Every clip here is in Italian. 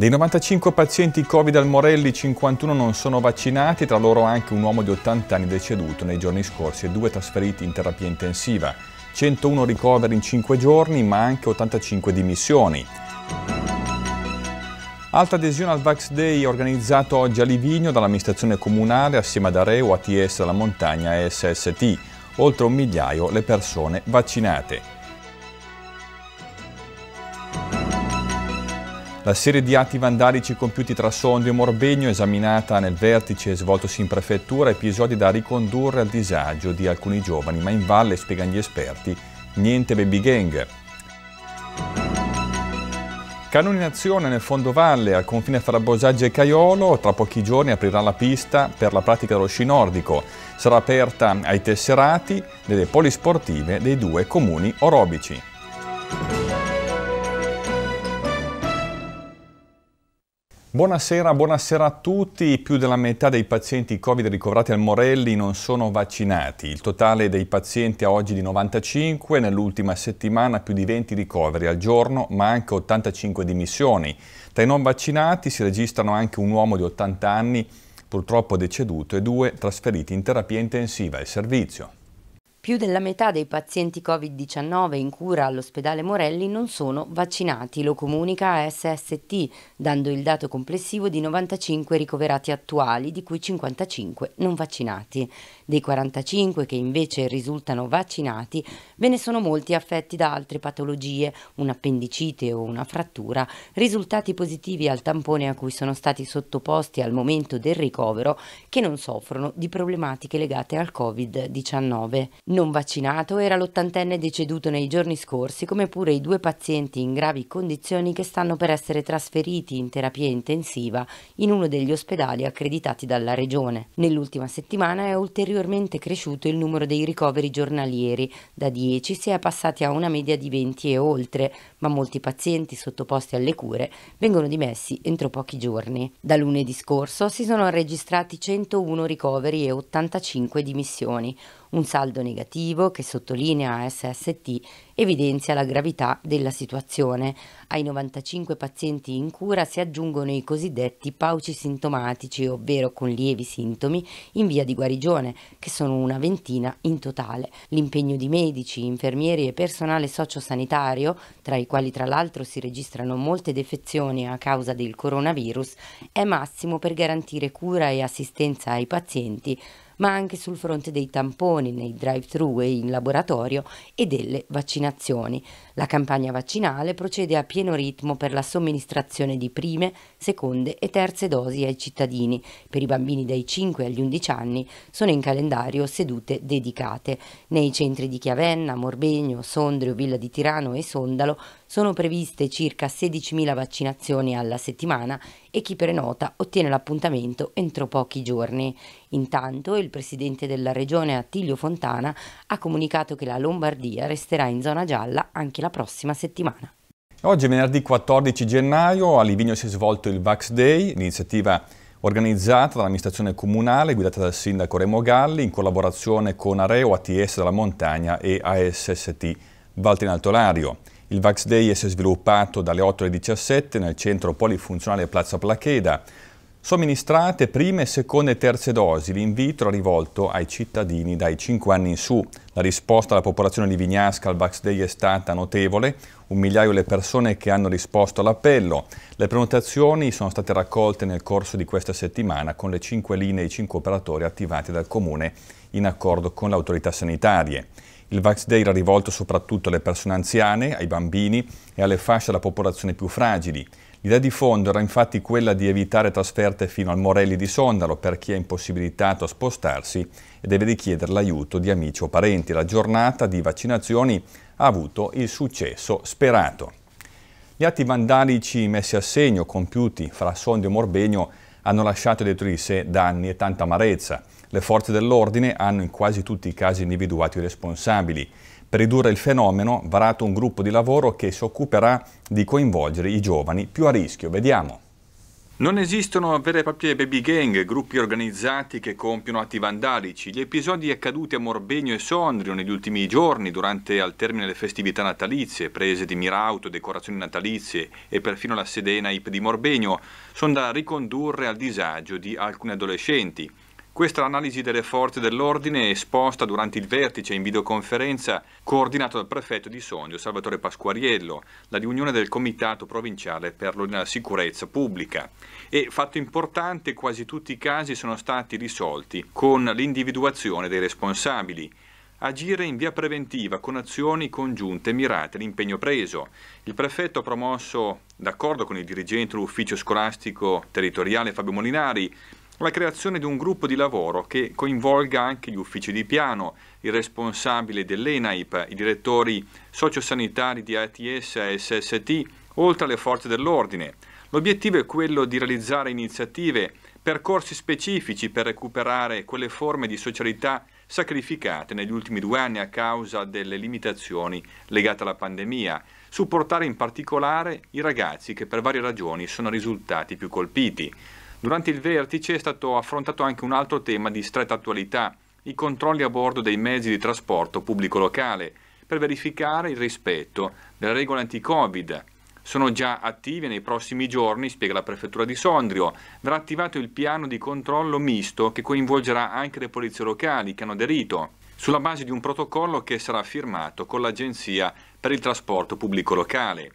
Dei 95 pazienti Covid al Morelli, 51 non sono vaccinati, tra loro anche un uomo di 80 anni deceduto nei giorni scorsi e due trasferiti in terapia intensiva. 101 ricoveri in 5 giorni, ma anche 85 dimissioni. Alta adesione al Vax Day organizzato oggi a Livigno dall'amministrazione comunale assieme ad Areo, ATS della montagna e SST. Oltre un migliaio le persone vaccinate. La eh, serie di atti vandalici compiuti tra Sondrio e Morbegno, esaminata nel vertice svoltosi in prefettura, episodi da ricondurre al disagio di alcuni giovani, ma in valle, spiegano gli esperti, niente baby gang. Canoni nel fondovalle, al confine fra Bosaggio e Caiolo, tra pochi giorni aprirà la pista per la pratica dello sci nordico. Sarà aperta ai tesserati delle polisportive dei due comuni orobici. Buonasera, buonasera, a tutti. Più della metà dei pazienti Covid ricoverati al Morelli non sono vaccinati. Il totale dei pazienti a oggi di 95, nell'ultima settimana più di 20 ricoveri al giorno, ma anche 85 dimissioni. Tra i non vaccinati si registrano anche un uomo di 80 anni, purtroppo deceduto, e due trasferiti in terapia intensiva e servizio. Più della metà dei pazienti Covid-19 in cura all'ospedale Morelli non sono vaccinati, lo comunica SST, dando il dato complessivo di 95 ricoverati attuali, di cui 55 non vaccinati. Dei 45 che invece risultano vaccinati, ve ne sono molti affetti da altre patologie, un appendicite o una frattura, risultati positivi al tampone a cui sono stati sottoposti al momento del ricovero, che non soffrono di problematiche legate al Covid-19. Non vaccinato era l'ottantenne deceduto nei giorni scorsi, come pure i due pazienti in gravi condizioni che stanno per essere trasferiti in terapia intensiva in uno degli ospedali accreditati dalla Regione. Nell'ultima settimana è ulteriormente cresciuto il numero dei ricoveri giornalieri, da 10 si è passati a una media di 20 e oltre, ma molti pazienti sottoposti alle cure vengono dimessi entro pochi giorni. Da lunedì scorso si sono registrati 101 ricoveri e 85 dimissioni. Un saldo negativo che sottolinea SST evidenzia la gravità della situazione. Ai 95 pazienti in cura si aggiungono i cosiddetti pauci sintomatici, ovvero con lievi sintomi in via di guarigione, che sono una ventina in totale. L'impegno di medici, infermieri e personale sociosanitario, tra i quali tra l'altro si registrano molte defezioni a causa del coronavirus, è massimo per garantire cura e assistenza ai pazienti ma anche sul fronte dei tamponi nei drive-thru e in laboratorio e delle vaccinazioni. La campagna vaccinale procede a pieno ritmo per la somministrazione di prime, seconde e terze dosi ai cittadini. Per i bambini dai 5 agli 11 anni sono in calendario sedute dedicate. Nei centri di Chiavenna, Morbegno, Sondrio, Villa di Tirano e Sondalo sono previste circa 16.000 vaccinazioni alla settimana e chi prenota ottiene l'appuntamento entro pochi giorni. Intanto il presidente della regione Attilio Fontana ha comunicato che la Lombardia resterà in zona gialla anche la la prossima settimana. Oggi venerdì 14 gennaio a Livigno si è svolto il Vax Day, l'iniziativa organizzata dall'amministrazione comunale guidata dal sindaco Remo Galli in collaborazione con Areo ATS della Montagna e ASST Valtenaltolario. Il Vax Day si è sviluppato dalle 8 alle 17 nel centro polifunzionale Plaza Placeda. Somministrate prime, seconde e terze dosi, l'invito era rivolto ai cittadini dai 5 anni in su. La risposta alla popolazione di Vignasca al Vax Day è stata notevole, un migliaio le persone che hanno risposto all'appello. Le prenotazioni sono state raccolte nel corso di questa settimana con le 5 linee e i 5 operatori attivati dal Comune in accordo con le autorità sanitarie. Il Vax Day era rivolto soprattutto alle persone anziane, ai bambini e alle fasce della popolazione più fragili. L'idea di fondo era infatti quella di evitare trasferte fino al Morelli di Sondalo per chi è impossibilitato a spostarsi e deve richiedere l'aiuto di amici o parenti. La giornata di vaccinazioni ha avuto il successo sperato. Gli atti vandalici messi a segno, compiuti fra Sondrio e Morbegno, hanno lasciato dietro di sé danni e tanta amarezza. Le forze dell'ordine hanno in quasi tutti i casi individuato i responsabili. Per ridurre il fenomeno, varato un gruppo di lavoro che si occuperà di coinvolgere i giovani più a rischio. Vediamo. Non esistono vere e proprie baby gang, gruppi organizzati che compiono atti vandalici. Gli episodi accaduti a Morbegno e Sondrio negli ultimi giorni, durante al termine le festività natalizie, prese di mirauto, decorazioni natalizie e perfino la sedena IP di Morbegno, sono da ricondurre al disagio di alcuni adolescenti. Questa è l'analisi delle forze dell'ordine esposta durante il vertice in videoconferenza coordinato dal prefetto di Sondrio Salvatore Pasquariello, la riunione del Comitato Provinciale per la Sicurezza Pubblica. E fatto importante, quasi tutti i casi sono stati risolti con l'individuazione dei responsabili agire in via preventiva con azioni congiunte mirate all'impegno preso. Il prefetto ha promosso, d'accordo con il dirigente dell'ufficio scolastico territoriale Fabio Molinari, la creazione di un gruppo di lavoro che coinvolga anche gli uffici di piano, il responsabile dell'ENAIP, i direttori sociosanitari di ATS e SST, oltre alle forze dell'ordine. L'obiettivo è quello di realizzare iniziative, percorsi specifici per recuperare quelle forme di socialità sacrificate negli ultimi due anni a causa delle limitazioni legate alla pandemia, supportare in particolare i ragazzi che per varie ragioni sono risultati più colpiti. Durante il vertice è stato affrontato anche un altro tema di stretta attualità, i controlli a bordo dei mezzi di trasporto pubblico locale, per verificare il rispetto delle regole anti-Covid. Sono già attivi nei prossimi giorni, spiega la prefettura di Sondrio, verrà attivato il piano di controllo misto che coinvolgerà anche le polizie locali che hanno aderito, sulla base di un protocollo che sarà firmato con l'Agenzia per il trasporto pubblico locale.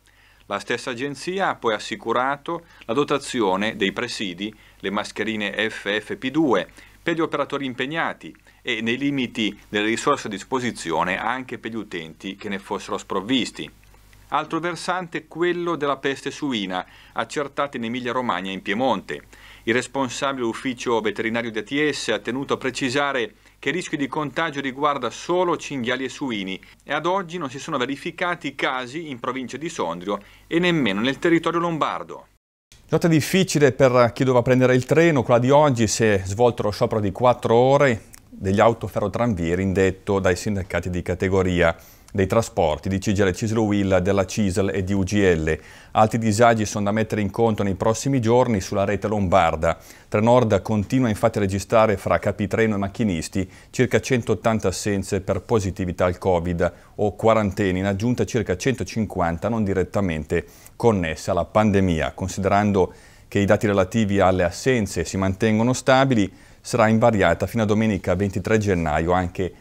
La stessa agenzia ha poi assicurato la dotazione dei presidi, le mascherine FFP2 per gli operatori impegnati e nei limiti delle risorse a disposizione anche per gli utenti che ne fossero sprovvisti. Altro versante è quello della peste suina, accertata in Emilia-Romagna e in Piemonte. Il responsabile dell'ufficio veterinario di ATS ha tenuto a precisare che il rischio di contagio riguarda solo cinghiali e suini e ad oggi non si sono verificati casi in provincia di Sondrio e nemmeno nel territorio lombardo. Giornata difficile per chi doveva prendere il treno, quella di oggi si è svolto lo sciopero di 4 ore degli autoferrotranvieri indetto dai sindacati di categoria dei trasporti, di CGL Cislo Will, della CISL e di UGL. Altri disagi sono da mettere in conto nei prossimi giorni sulla rete lombarda. Trenord continua infatti a registrare fra capitreno e macchinisti circa 180 assenze per positività al Covid o quarantene, in aggiunta circa 150 non direttamente connesse alla pandemia. Considerando che i dati relativi alle assenze si mantengono stabili, sarà invariata fino a domenica 23 gennaio anche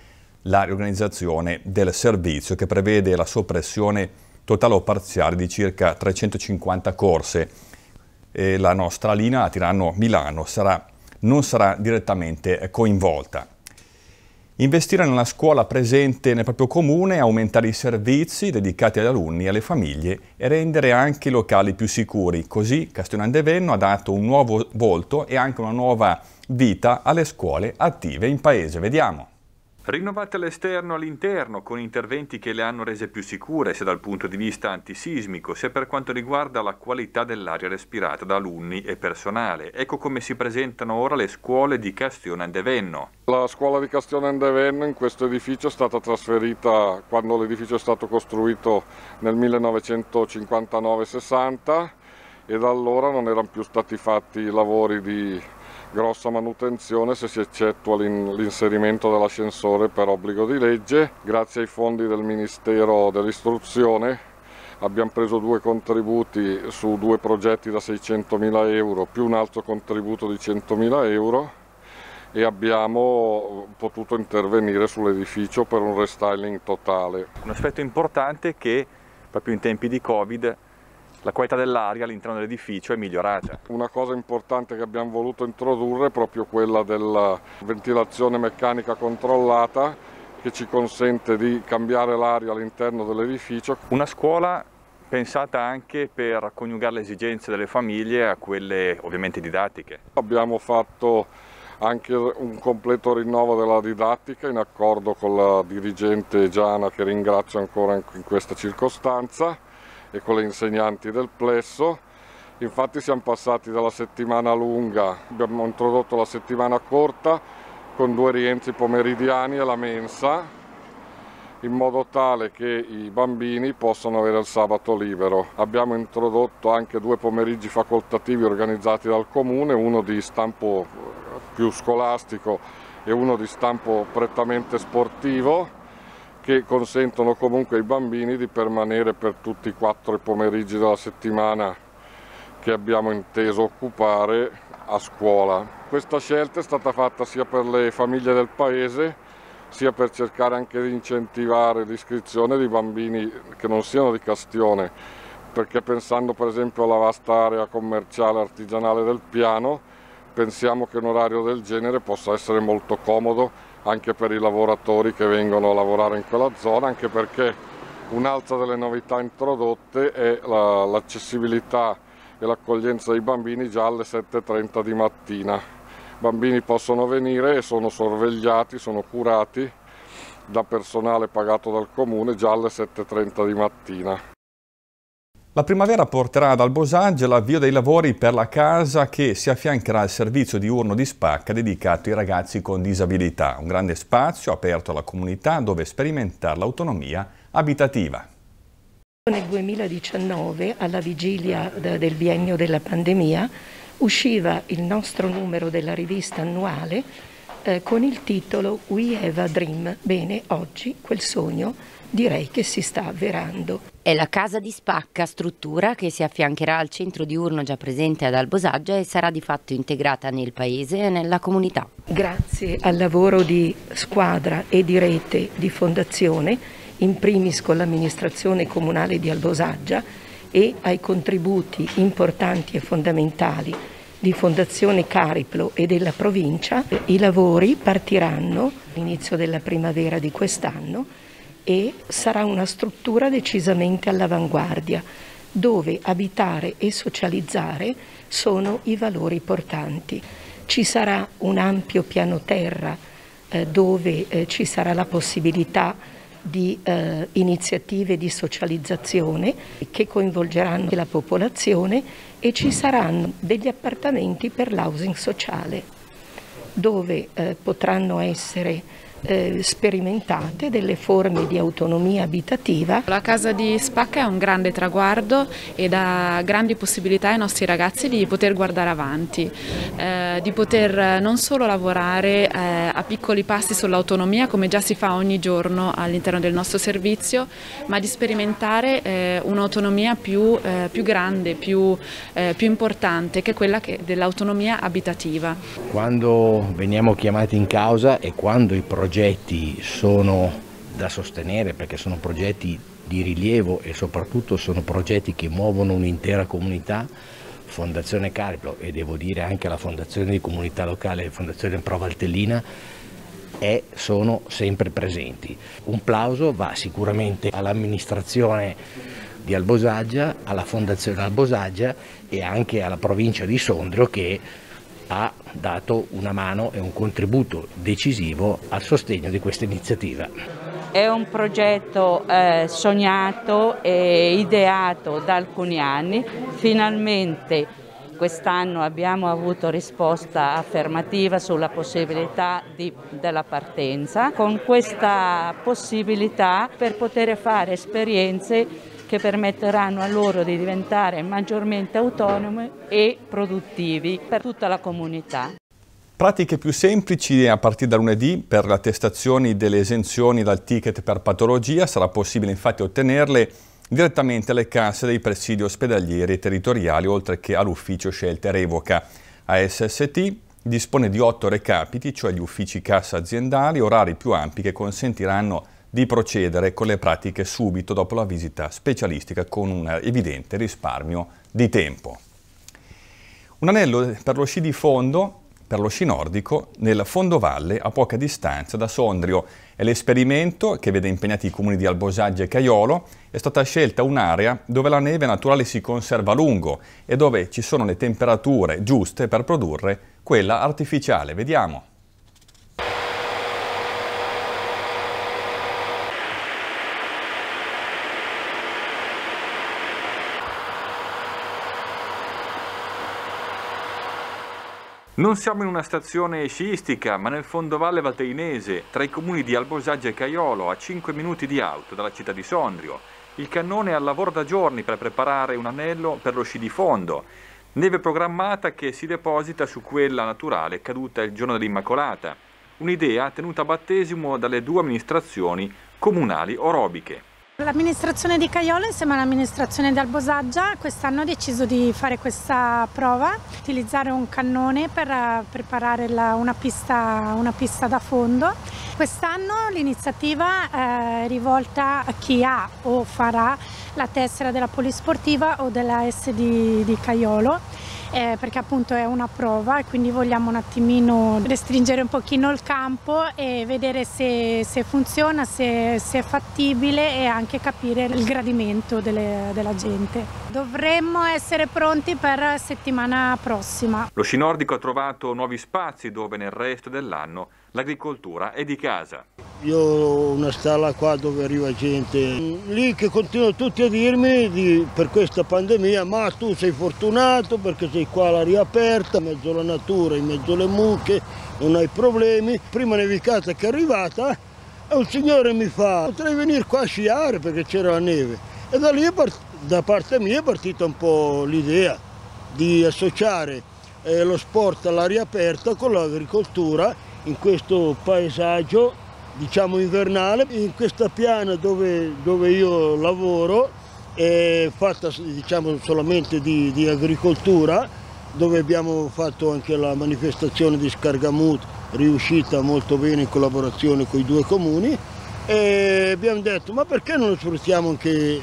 la riorganizzazione del servizio che prevede la soppressione totale o parziale di circa 350 corse. E la nostra linea a Tirano-Milano non sarà direttamente coinvolta. Investire nella scuola presente nel proprio comune, aumentare i servizi dedicati agli alunni e alle famiglie e rendere anche i locali più sicuri. Così Castellan de Venno ha dato un nuovo volto e anche una nuova vita alle scuole attive in paese. Vediamo. Rinnovate all'esterno e all'interno con interventi che le hanno rese più sicure sia dal punto di vista antisismico sia per quanto riguarda la qualità dell'aria respirata da alunni e personale. Ecco come si presentano ora le scuole di Castione Andevenno. La scuola di Castione Andevenno in questo edificio è stata trasferita quando l'edificio è stato costruito nel 1959-60 e da allora non erano più stati fatti i lavori di grossa manutenzione se si eccettua l'inserimento dell'ascensore per obbligo di legge. Grazie ai fondi del Ministero dell'Istruzione abbiamo preso due contributi su due progetti da 600.000 euro più un altro contributo di 100.000 euro e abbiamo potuto intervenire sull'edificio per un restyling totale. Un aspetto importante è che proprio in tempi di Covid la qualità dell'aria all'interno dell'edificio è migliorata. Una cosa importante che abbiamo voluto introdurre è proprio quella della ventilazione meccanica controllata che ci consente di cambiare l'aria all'interno dell'edificio. Una scuola pensata anche per coniugare le esigenze delle famiglie a quelle ovviamente didattiche. Abbiamo fatto anche un completo rinnovo della didattica in accordo con la dirigente Giana che ringrazio ancora in questa circostanza e con le insegnanti del plesso. Infatti siamo passati dalla settimana lunga, abbiamo introdotto la settimana corta con due rientri pomeridiani e la mensa in modo tale che i bambini possano avere il sabato libero. Abbiamo introdotto anche due pomeriggi facoltativi organizzati dal comune, uno di stampo più scolastico e uno di stampo prettamente sportivo che consentono comunque ai bambini di permanere per tutti i quattro pomeriggi della settimana che abbiamo inteso occupare a scuola. Questa scelta è stata fatta sia per le famiglie del paese sia per cercare anche di incentivare l'iscrizione di bambini che non siano di Castione perché pensando per esempio alla vasta area commerciale artigianale del piano pensiamo che un orario del genere possa essere molto comodo anche per i lavoratori che vengono a lavorare in quella zona, anche perché un'altra delle novità introdotte è l'accessibilità la, e l'accoglienza dei bambini già alle 7.30 di mattina. I bambini possono venire e sono sorvegliati, sono curati da personale pagato dal comune già alle 7.30 di mattina. La primavera porterà ad Albosaggio l'avvio dei lavori per la casa che si affiancherà al servizio diurno di Spacca dedicato ai ragazzi con disabilità, un grande spazio aperto alla comunità dove sperimentare l'autonomia abitativa. Nel 2019, alla vigilia del biennio della pandemia, usciva il nostro numero della rivista annuale eh, con il titolo We Have a Dream, bene, oggi quel sogno direi che si sta avverando. È la casa di Spacca, struttura che si affiancherà al centro diurno già presente ad Albosaggia e sarà di fatto integrata nel paese e nella comunità. Grazie al lavoro di squadra e di rete di fondazione, in primis con l'amministrazione comunale di Albosaggia e ai contributi importanti e fondamentali di Fondazione Cariplo e della provincia, i lavori partiranno all'inizio della primavera di quest'anno e sarà una struttura decisamente all'avanguardia, dove abitare e socializzare sono i valori portanti. Ci sarà un ampio piano terra eh, dove eh, ci sarà la possibilità di eh, iniziative di socializzazione che coinvolgeranno la popolazione e ci saranno degli appartamenti per l'housing sociale dove eh, potranno essere eh, sperimentate delle forme di autonomia abitativa. La casa di Spacca è un grande traguardo e dà grandi possibilità ai nostri ragazzi di poter guardare avanti, eh, di poter non solo lavorare eh, a piccoli passi sull'autonomia come già si fa ogni giorno all'interno del nostro servizio, ma di sperimentare eh, un'autonomia più, eh, più, grande, più, eh, più importante che è quella che, dell'autonomia abitativa. Quando veniamo chiamati in causa e quando i progetti progetti sono da sostenere perché sono progetti di rilievo e soprattutto sono progetti che muovono un'intera comunità, Fondazione Cariplo e devo dire anche la Fondazione di Comunità Locale, Fondazione Pro Valtellina, è, sono sempre presenti. Un plauso va sicuramente all'amministrazione di Albosaggia, alla Fondazione Albosaggia e anche alla provincia di Sondrio che ha dato una mano e un contributo decisivo al sostegno di questa iniziativa. È un progetto eh, sognato e ideato da alcuni anni, finalmente quest'anno abbiamo avuto risposta affermativa sulla possibilità di, della partenza, con questa possibilità per poter fare esperienze che permetteranno a loro di diventare maggiormente autonomi e produttivi per tutta la comunità. Pratiche più semplici a partire da lunedì per le attestazioni delle esenzioni dal ticket per patologia sarà possibile infatti ottenerle direttamente alle casse dei presidi ospedalieri e territoriali oltre che all'ufficio scelta e revoca. ASST dispone di otto recapiti, cioè gli uffici cassa aziendali, orari più ampi che consentiranno di procedere con le pratiche subito dopo la visita specialistica con un evidente risparmio di tempo. Un anello per lo sci di fondo, per lo sci nordico, nel fondovalle a poca distanza da Sondrio. È l'esperimento che vede impegnati i comuni di Albosaggio e Caiolo. È stata scelta un'area dove la neve naturale si conserva a lungo e dove ci sono le temperature giuste per produrre quella artificiale. Vediamo. Non siamo in una stazione sciistica, ma nel fondovalle valteinese, tra i comuni di Albosaggio e Caiolo, a 5 minuti di auto dalla città di Sondrio. Il cannone è al lavoro da giorni per preparare un anello per lo sci di fondo. Neve programmata che si deposita su quella naturale caduta il giorno dell'Immacolata. Un'idea tenuta a battesimo dalle due amministrazioni comunali orobiche. L'amministrazione di Caiolo insieme all'amministrazione di Albosaggia quest'anno ha deciso di fare questa prova, utilizzare un cannone per eh, preparare la, una, pista, una, pista, da fondo. Quest'anno l'iniziativa eh, è rivolta a chi ha o farà la tessera della polisportiva o della SD di Caiolo eh, perché appunto è una prova e quindi vogliamo un attimino restringere un pochino il campo e vedere se, se funziona, se, se, è fattibile e anche capire il gradimento delle, della gente. Dovremmo essere pronti per settimana prossima. Lo sci nordico ha trovato nuovi spazi dove nel resto dell'anno l'agricoltura è di casa. Io ho una stalla qua dove arriva gente, lì che continuano tutti a dirmi di, per questa pandemia ma tu sei fortunato perché sei qua all'aria aperta, in mezzo alla natura, in mezzo alle mucche, non hai problemi. Prima nevicata che è arrivata un signore mi fa potrei venire qua a sciare perché c'era la neve e da lì da parte mia è partita un po' l'idea di associare eh, lo sport all'aria aperta con l'agricoltura in questo paesaggio, diciamo invernale, in questa piana dove, dove io lavoro, è fatta diciamo, solamente di, di agricoltura, dove abbiamo fatto anche la manifestazione di Scargamut, riuscita molto bene in collaborazione con i due comuni, e abbiamo detto ma perché non sfruttiamo anche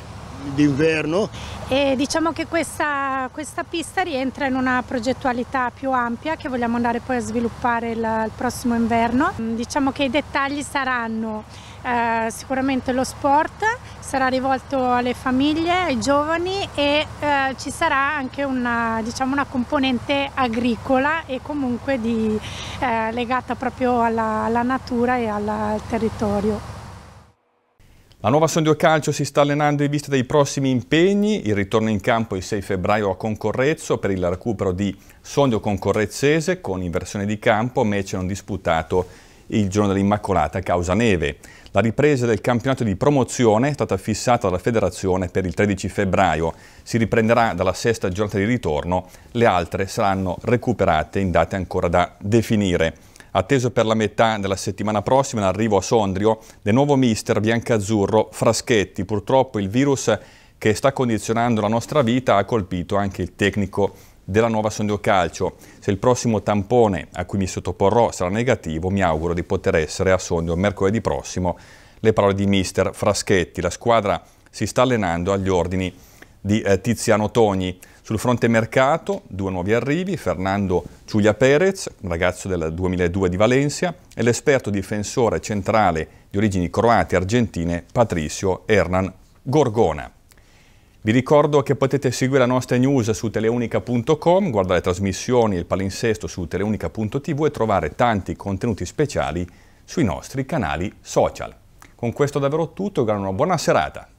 d'inverno. E diciamo che questa, questa, pista rientra in una progettualità più ampia che vogliamo andare poi a sviluppare il, il prossimo inverno. Mm, diciamo che i dettagli saranno eh, sicuramente lo sport, sarà rivolto alle famiglie, ai giovani e eh, ci sarà anche una, diciamo, una, componente agricola e comunque di, eh, legata proprio alla, alla natura e alla, al territorio. La nuova Sondio Calcio si sta allenando in vista dei prossimi impegni, il ritorno in campo il 6 febbraio a Concorrezzo per il recupero di Sondio Concorrezzese con inversione di campo, match non disputato il giorno dell'Immacolata a causa neve. La ripresa del campionato di promozione è stata fissata dalla federazione per il 13 febbraio. Si riprenderà dalla sesta giornata di ritorno, le altre saranno recuperate in date ancora da definire atteso per la metà della settimana prossima l'arrivo a Sondrio del nuovo mister biancazzurro Fraschetti. Purtroppo il virus che sta condizionando la nostra vita ha colpito anche il tecnico della nuova Sondrio Calcio. Se il prossimo tampone a cui mi sottoporrò sarà negativo, mi auguro di poter essere a Sondrio mercoledì prossimo. Le parole di mister Fraschetti. La squadra si sta allenando agli ordini di eh, Tiziano Togni. Sul fronte mercato, due nuovi arrivi, Fernando Giulia Perez, ragazzo del 2002 di Valencia, e l'esperto difensore centrale di origini croate e argentine Patricio Hernan Gorgona. Vi ricordo che potete seguire la nostra news su teleunica.com, guardare le trasmissioni e il palinsesto su teleunica.tv e trovare tanti contenuti speciali sui nostri canali social. Con questo davvero tutto, una buona serata.